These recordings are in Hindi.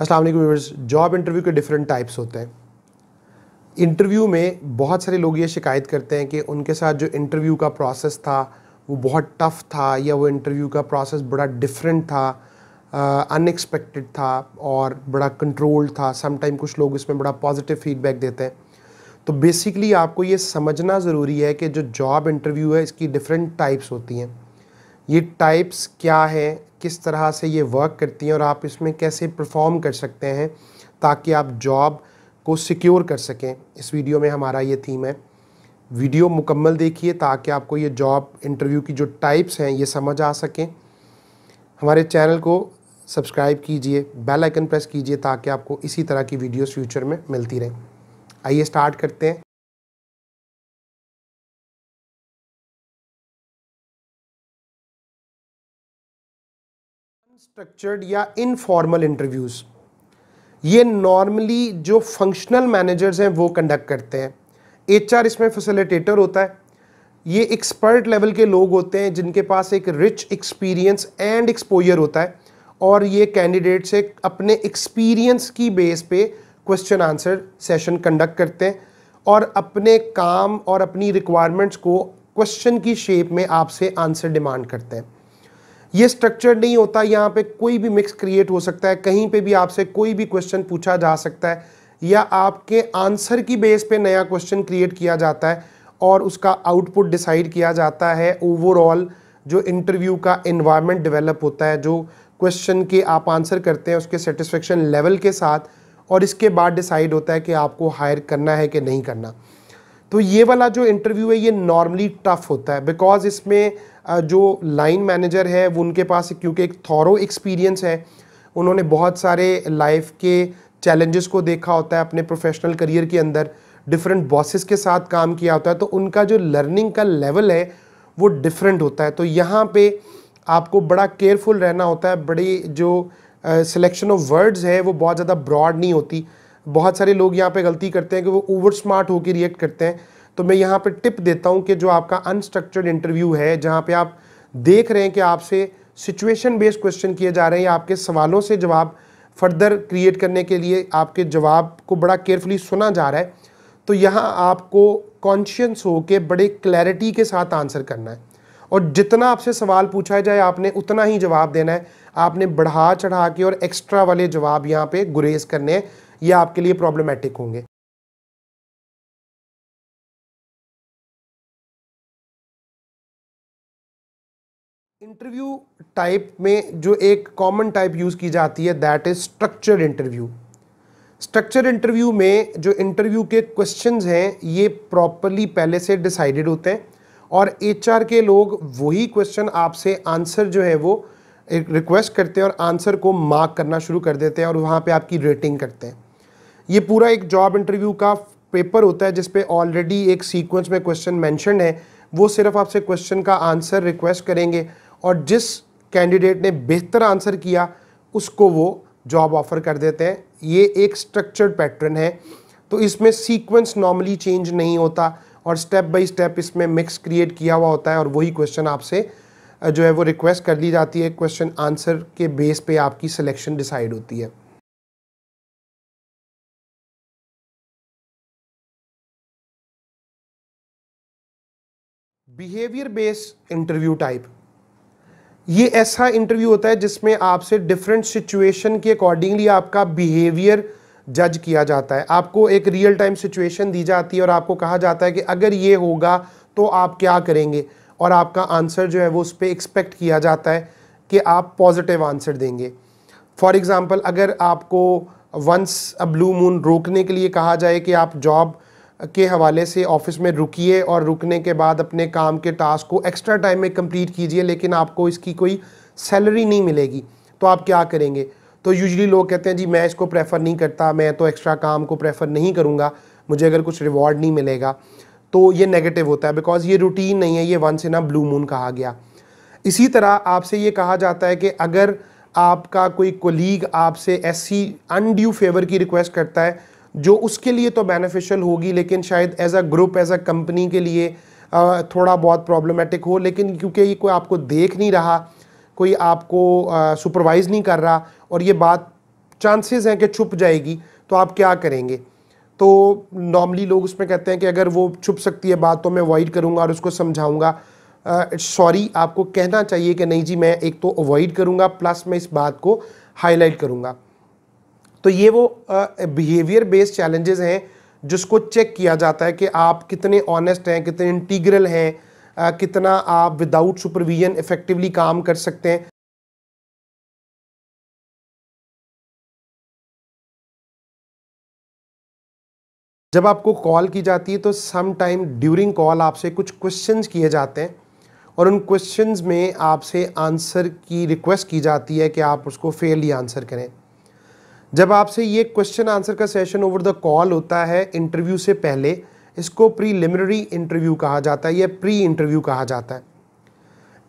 अस्सलाम वालेकुम जॉब इंटरव्यू के डिफरेंट टाइप्स होते हैं इंटरव्यू में बहुत सारे लोग ये शिकायत करते हैं कि उनके साथ जो इंटरव्यू का प्रोसेस था वो बहुत टफ़ था या वो इंटरव्यू का प्रोसेस बड़ा डिफरेंट था अनएक्सपेक्टेड uh, था और बड़ा कंट्रोल्ड था समटाइम कुछ लोग इसमें बड़ा पॉजिटिव फीडबैक देते हैं तो बेसिकली आपको ये समझना ज़रूरी है कि जो जॉब इंटरव्यू है इसकी डिफरेंट टाइप्स होती हैं ये टाइप्स क्या हैं किस तरह से ये वर्क करती हैं और आप इसमें कैसे परफॉर्म कर सकते हैं ताकि आप जॉब को सिक्योर कर सकें इस वीडियो में हमारा ये थीम है वीडियो मुकम्मल देखिए ताकि आपको ये जॉब इंटरव्यू की जो टाइप्स हैं ये समझ आ सकें हमारे चैनल को सब्सक्राइब कीजिए बेल आइकन प्रेस कीजिए ताकि आपको इसी तरह की वीडियोस फ्यूचर में मिलती रहें आइए स्टार्ट करते हैं स्ट्रक्चर्ड या इनफॉर्मल इंटरव्यूज़ ये नॉर्मली जो फंक्शनल मैनेजर्स हैं वो कंडक्ट करते हैं एचआर इसमें फैसिलिटेटर होता है ये एक्सपर्ट लेवल के लोग होते हैं जिनके पास एक रिच एक्सपीरियंस एंड एक्सपोजर होता है और ये कैंडिडेट से अपने एक्सपीरियंस की बेस पे क्वेश्चन आंसर सेशन कंडक्ट करते हैं और अपने काम और अपनी रिक्वायरमेंट्स को क्वेश्चन की शेप में आपसे आंसर डिमांड करते हैं ये स्ट्रक्चर नहीं होता यहाँ पे कोई भी मिक्स क्रिएट हो सकता है कहीं पे भी आपसे कोई भी क्वेश्चन पूछा जा सकता है या आपके आंसर की बेस पे नया क्वेश्चन क्रिएट किया जाता है और उसका आउटपुट डिसाइड किया जाता है ओवरऑल जो इंटरव्यू का इन्वायरमेंट डेवलप होता है जो क्वेश्चन के आप आंसर करते हैं उसके सेटिस्फेक्शन लेवल के साथ और इसके बाद डिसाइड होता है कि आपको हायर करना है कि नहीं करना तो ये वाला जो इंटरव्यू है ये नॉर्मली टफ होता है बिकॉज इसमें जो लाइन मैनेजर है वो उनके पास क्योंकि एक थॉरो एक्सपीरियंस है उन्होंने बहुत सारे लाइफ के चैलेंजेस को देखा होता है अपने प्रोफेशनल करियर के अंदर डिफरेंट बॉसेस के साथ काम किया होता है तो उनका जो लर्निंग का लेवल है वो डिफरेंट होता है तो यहाँ पे आपको बड़ा केयरफुल रहना होता है बड़ी जो सिलेक्शन ऑफ वर्ड्स है वो बहुत ज़्यादा ब्रॉड नहीं होती बहुत सारे लोग यहाँ पे गलती करते हैं कि वो ओवर स्मार्ट होकर रिएक्ट करते हैं तो मैं यहाँ पे टिप देता हूँ कि जो आपका अनस्ट्रक्चर्ड इंटरव्यू है जहाँ पे आप देख रहे हैं कि आपसे सिचुएशन बेस्ड क्वेश्चन किए जा रहे हैं या आपके सवालों से जवाब फर्दर क्रिएट करने के लिए आपके जवाब को बड़ा केयरफुली सुना जा रहा है तो यहाँ आपको कॉन्शियस हो के बड़े क्लैरिटी के साथ आंसर करना है और जितना आपसे सवाल पूछा जाए आपने उतना ही जवाब देना है आपने बढ़ा चढ़ा के और एक्स्ट्रा वाले जवाब यहाँ पे गुरेज करने हैं ये आपके लिए प्रॉब्लमेटिक होंगे इंटरव्यू टाइप में जो एक कॉमन टाइप यूज़ की जाती है that is structure interview structure interview में जो इंटरव्यू के क्वेश्चंस हैं ये प्रॉपरली पहले से डिसाइडेड होते हैं और एचआर के लोग वही क्वेश्चन आपसे आंसर जो है वो रिक्वेस्ट करते हैं और आंसर को मार्क करना शुरू कर देते हैं और वहाँ पे आपकी रेटिंग करते हैं ये पूरा एक जॉब इंटरव्यू का पेपर होता है जिसपे ऑलरेडी एक सीक्वेंस में क्वेश्चन मैंशन है वो सिर्फ आपसे क्वेश्चन का आंसर रिक्वेस्ट करेंगे और जिस कैंडिडेट ने बेहतर आंसर किया उसको वो जॉब ऑफर कर देते हैं ये एक स्ट्रक्चर्ड पैटर्न है तो इसमें सीक्वेंस नॉर्मली चेंज नहीं होता और स्टेप बाय स्टेप इसमें मिक्स क्रिएट किया हुआ होता है और वही क्वेश्चन आपसे जो है वो रिक्वेस्ट कर ली जाती है क्वेश्चन आंसर के बेस पे आपकी सिलेक्शन डिसाइड होती है बिहेवियर बेस्ड इंटरव्यू टाइप ये ऐसा इंटरव्यू होता है जिसमें आपसे डिफरेंट सिचुएशन के अकॉर्डिंगली आपका बिहेवियर जज किया जाता है आपको एक रियल टाइम सिचुएशन दी जाती है और आपको कहा जाता है कि अगर ये होगा तो आप क्या करेंगे और आपका आंसर जो है वो उस पर एक्सपेक्ट किया जाता है कि आप पॉजिटिव आंसर देंगे फॉर एग्ज़ाम्पल अगर आपको वंस अ ब्लू मून रोकने के लिए कहा जाए कि आप जॉब के हवाले से ऑफिस में रुकिए और रुकने के बाद अपने काम के टास्क को एक्स्ट्रा टाइम में कंप्लीट कीजिए लेकिन आपको इसकी कोई सैलरी नहीं मिलेगी तो आप क्या करेंगे तो यूजली लोग कहते हैं जी मैं इसको प्रेफर नहीं करता मैं तो एक्स्ट्रा काम को प्रेफर नहीं करूँगा मुझे अगर कुछ रिवॉर्ड नहीं मिलेगा तो ये नेगेटिव होता है बिकॉज ये रूटीन नहीं है ये वंस इन ना ब्लू मून कहा गया इसी तरह आपसे ये कहा जाता है कि अगर आपका कोई कोलीग आपसे ऐसी अनड्यू फेवर की रिक्वेस्ट करता है जो उसके लिए तो बेनिफिशियल होगी लेकिन शायद as a group as a company के लिए थोड़ा बहुत प्रॉब्लमेटिक हो लेकिन क्योंकि ये कोई आपको देख नहीं रहा कोई आपको सुपरवाइज नहीं कर रहा और ये बात चांसेस हैं कि छुप जाएगी तो आप क्या करेंगे तो नॉर्मली लोग उसमें कहते हैं कि अगर वो छुप सकती है बात तो मैं अवॉइड करूँगा और उसको समझाऊँगा सॉरी आपको कहना चाहिए कि नहीं जी मैं एक तो अवॉइड करूँगा प्लस मैं इस बात को हाईलाइट करूँगा तो ये वो बिहेवियर बेस्ड चैलेंजेस हैं जिसको चेक किया जाता है कि आप कितने ऑनेस्ट हैं कितने इंटीग्रल हैं कितना आप विदाउट सुपरविजन इफेक्टिवली काम कर सकते हैं जब आपको कॉल की जाती है तो सम टाइम ड्यूरिंग कॉल आपसे कुछ क्वेश्चंस किए जाते हैं और उन क्वेश्चंस में आपसे आंसर की रिक्वेस्ट की जाती है कि आप उसको फेयरली आंसर करें जब आपसे ये क्वेश्चन आंसर का सेशन ओवर द कॉल होता है इंटरव्यू से पहले इसको प्रीलिमिनरी इंटरव्यू कहा जाता है या प्री इंटरव्यू कहा जाता है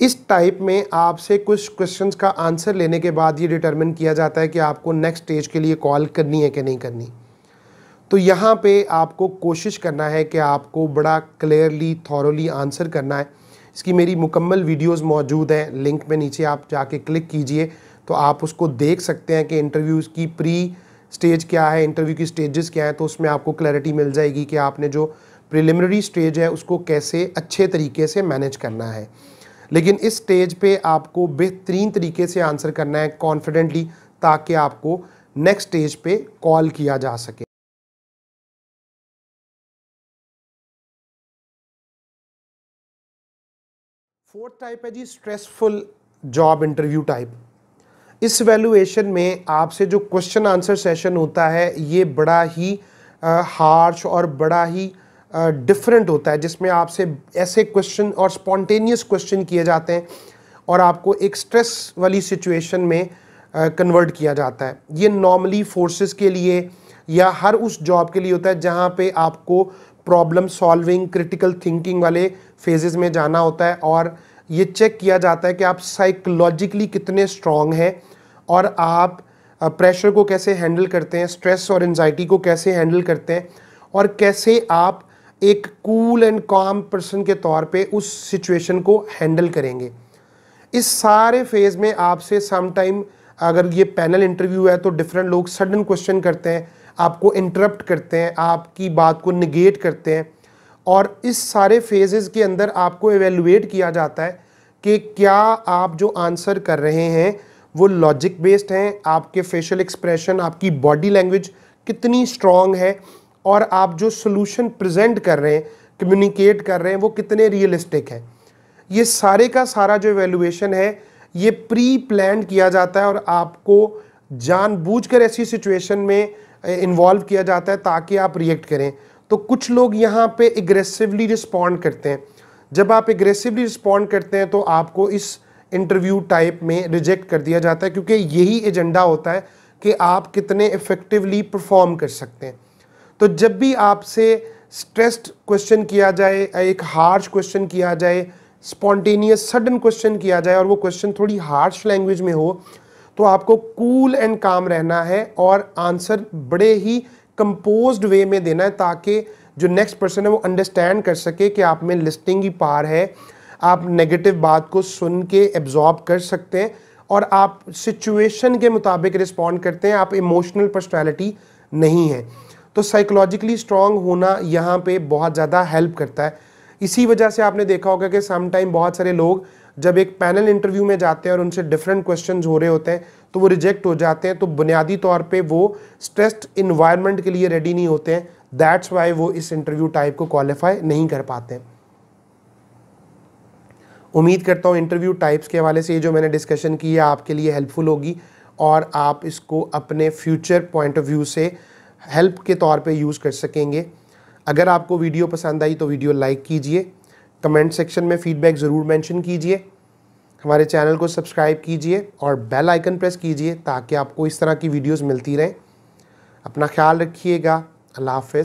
इस टाइप में आपसे कुछ क्वेश्चंस का आंसर लेने के बाद ये डिटर्मिन किया जाता है कि आपको नेक्स्ट स्टेज के लिए कॉल करनी है कि नहीं करनी तो यहाँ पे आपको कोशिश करना है कि आपको बड़ा क्लियरली थॉरली आंसर करना है इसकी मेरी मुकम्मल वीडियोस मौजूद हैं लिंक में नीचे आप जाके क्लिक कीजिए तो आप उसको देख सकते हैं कि इंटरव्यूज़ की प्री स्टेज क्या है इंटरव्यू की स्टेजेस क्या है तो उसमें आपको क्लैरिटी मिल जाएगी कि आपने जो प्रिलिमिनरी स्टेज है उसको कैसे अच्छे तरीके से मैनेज करना है लेकिन इस स्टेज पे आपको बेहतरीन तरीके से आंसर करना है कॉन्फिडेंटली ताकि आपको नेक्स्ट स्टेज पे कॉल किया जा सके फोर्थ टाइप है जी स्ट्रेसफुल जॉब इंटरव्यू टाइप इस वैल्यूएशन में आपसे जो क्वेश्चन आंसर सेशन होता है ये बड़ा ही हार्श और बड़ा ही डिफरेंट होता है जिसमें आपसे ऐसे क्वेश्चन और स्पॉन्टेनियस क्वेश्चन किए जाते हैं और आपको एक स्ट्रेस वाली सिचुएशन में कन्वर्ट किया जाता है ये नॉर्मली फोर्सेस के लिए या हर उस जॉब के लिए होता है जहाँ पे आपको प्रॉब्लम सॉल्विंग क्रिटिकल थिंकिंग वाले फेजेस में जाना होता है और ये चेक किया जाता है कि आप साइकोलॉजिकली कितने स्ट्रांग हैं और आप प्रेशर को कैसे हैंडल करते हैं स्ट्रेस और एनजाइटी को कैसे हैंडल करते हैं और कैसे आप एक कूल एंड काम पर्सन के तौर पे उस सिचुएशन को हैंडल करेंगे इस सारे फेज़ में आपसे समटाइम अगर ये पैनल इंटरव्यू है तो डिफरेंट लोग सडन क्वेश्चन करते हैं आपको इंटरप्ट करते हैं आपकी बात को निगेट करते हैं और इस सारे फेजेस के अंदर आपको एवेलुएट किया जाता है कि क्या आप जो आंसर कर रहे हैं वो लॉजिक बेस्ड हैं आपके फेशियल एक्सप्रेशन आपकी बॉडी लैंग्वेज कितनी स्ट्रॉन्ग है और आप जो सोल्यूशन प्रेजेंट कर रहे हैं कम्युनिकेट कर रहे हैं वो कितने रियलिस्टिक है ये सारे का सारा जो एवेल्यूएशन है ये प्री प्लान किया जाता है और आपको जानबूझकर ऐसी सिचुएशन में इन्वॉल्व किया जाता है ताकि आप रिएक्ट करें तो कुछ लोग यहाँ पे एग्रेसिवली रिस्पॉन्ड करते हैं जब आप एग्रेसिवली रिस्पॉन्ड करते हैं तो आपको इस इंटरव्यू टाइप में रिजेक्ट कर दिया जाता है क्योंकि यही एजेंडा होता है कि आप कितने इफ़ेक्टिवली परफॉर्म कर सकते हैं तो जब भी आपसे स्ट्रेस्ड क्वेश्चन किया जाए एक हार्श क्वेश्चन किया जाए स्पॉन्टेनियस सडन क्वेश्चन किया जाए और वो क्वेश्चन थोड़ी हार्श लैंग्वेज में हो तो आपको कूल एंड काम रहना है और आंसर बड़े ही कंपोज वे में देना है ताकि जो नेक्स्ट पर्सन है वो अंडरस्टैंड कर सके कि आप में लिस्टिंग ही पार है आप नेगेटिव बात को सुन के एब्जॉर्ब कर सकते हैं और आप सिचुएशन के मुताबिक रिस्पॉन्ड करते हैं आप इमोशनल पर्सनैलिटी नहीं है तो साइकोलॉजिकली स्ट्रांग होना यहाँ पे बहुत ज़्यादा हेल्प करता है इसी वजह से आपने देखा होगा कि समटाइम बहुत सारे लोग जब एक पैनल इंटरव्यू में जाते हैं और उनसे डिफरेंट क्वेश्चन हो रहे होते हैं तो वो रिजेक्ट हो जाते हैं तो बुनियादी तौर पे वो स्ट्रेस्ड इन्वायरमेंट के लिए रेडी नहीं होते हैं दैट्स वाई वो इस इंटरव्यू टाइप को क्वालिफाई नहीं कर पाते हैं उम्मीद करता हूँ इंटरव्यू टाइप्स के हवाले से ये जो मैंने डिस्कशन की है आपके लिए हेल्पफुल होगी और आप इसको अपने फ्यूचर पॉइंट ऑफ व्यू से हेल्प के तौर पे यूज़ कर सकेंगे अगर आपको वीडियो पसंद आई तो वीडियो लाइक कीजिए कमेंट सेक्शन में फ़ीडबैक ज़रूर मेंशन कीजिए हमारे चैनल को सब्सक्राइब कीजिए और बेल आइकन प्रेस कीजिए ताकि आपको इस तरह की वीडियोस मिलती रहें अपना ख्याल रखिएगा अल्लाह हाफ